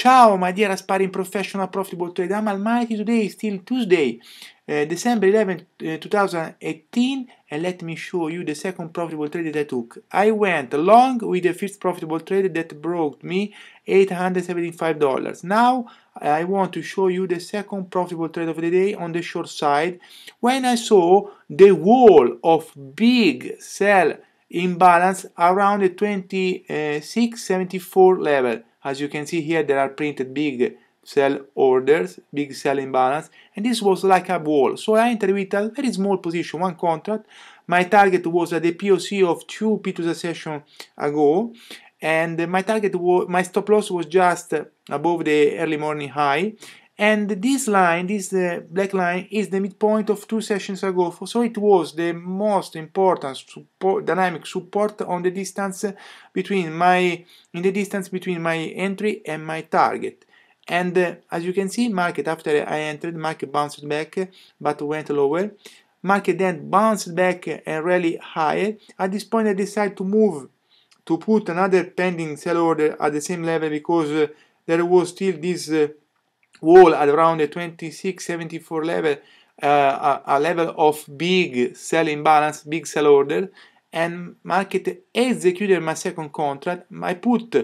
Ciao, my dear aspiring professional profitable trader. I'm almighty today, is still Tuesday, uh, December 11, uh, eh, 2018, and let me show you the second profitable trade that I took. I went long with the first profitable trade that brought me $875. Now I want to show you the second profitable trade of the day on the short side. When I saw the wall of big sell imbalance around the 26.74 eh, level as you can see here, there are printed big sell orders, big sell imbalance, and this was like a wall. So I entered with a very small position, one contract. My target was at the POC of two 2 the session ago, and my target my stop loss was just above the early morning high and this line, this uh, black line, is the midpoint of two sessions ago, so it was the most important support, dynamic support on the distance between my, in the distance between my entry and my target. And uh, as you can see, market after I entered, market bounced back, but went lower. Market then bounced back and rally higher. At this point, I decided to move, to put another pending sell order at the same level because uh, there was still this uh, wall at around the 2674 level uh, a, a, level of big sell imbalance, big sell order, and market executed my second contract. I put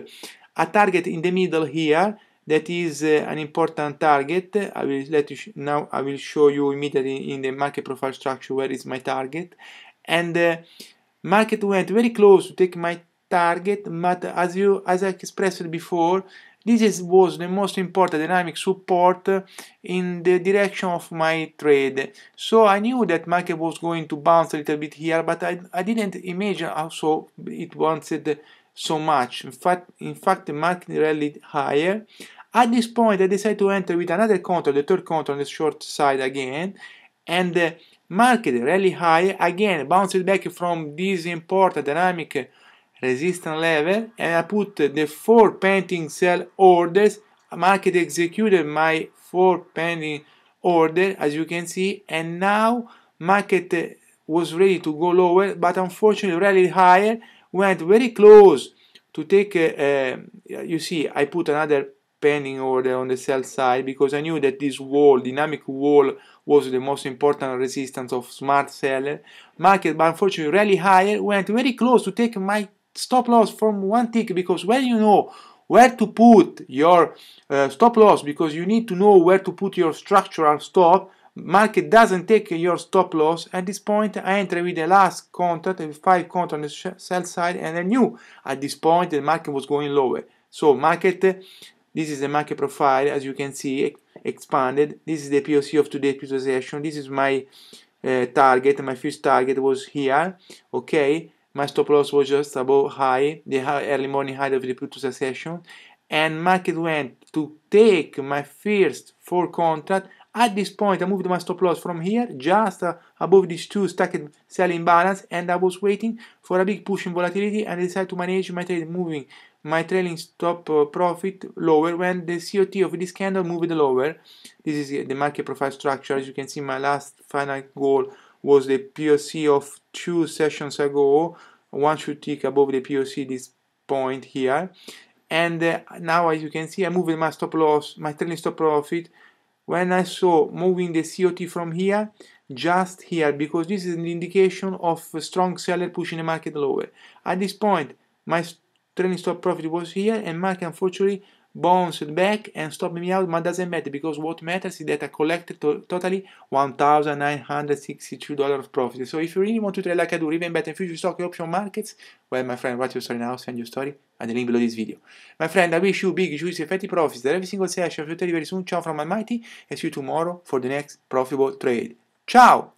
a target in the middle here that is uh, an important target. I will let you now. I will show you immediately in the market profile structure where is my target, and uh, market went very close to take my target. But as you as I expressed before, this is, was the most important dynamic support in the direction of my trade. So I knew that market was going to bounce a little bit here, but I, I didn't imagine also it bounced so much. In fact, in fact, the market rallied higher. At this point, I decided to enter with another contract, the third contract on the short side again, and the market rallied high again, bounced back from this important dynamic resistance level and I put the four pending sell orders market executed my four pending order as you can see and now market was ready to go lower but unfortunately rallied higher went very close to take a, uh, a, uh, you see I put another pending order on the sell side because I knew that this wall dynamic wall was the most important resistance of smart seller market but unfortunately rally higher went very close to take my stop loss from one tick because when you know where to put your uh, stop loss because you need to know where to put your structural stop market doesn't take your stop loss at this point I enter with the last contract and five contract on the sell side and I knew at this point the market was going lower so market this is the market profile as you can see expanded this is the POC of today's visualization this is my uh, target my first target was here okay my stop loss was just above high, the high early morning high of the previous session, and market went to take my first four contract. At this point, I moved my stop loss from here, just uh, above these two stacked selling balance, and I was waiting for a big push in volatility, and I decided to manage my trade moving my trailing stop uh, profit lower when the COT of this candle moved lower. This is the market profile structure. As you can see, my last final goal was the POC of two sessions ago. One should tick above the POC this point here. And uh, now, as you can see, I moved my stop loss, my trailing stop profit. When I saw moving the COT from here, just here, because this is an indication of a strong seller pushing the market lower. At this point, my trailing stop profit was here, and market unfortunately bounce it back and stop me out but doesn't matter because what matters is that I collected to totally $1,962 of profit so if you really want to trade like I do even better in future stock option markets well my friend write your story now send your story at the link below this video my friend I wish you big juicy effective profits that every single session of your very soon ciao from Almighty and see you tomorrow for the next profitable trade ciao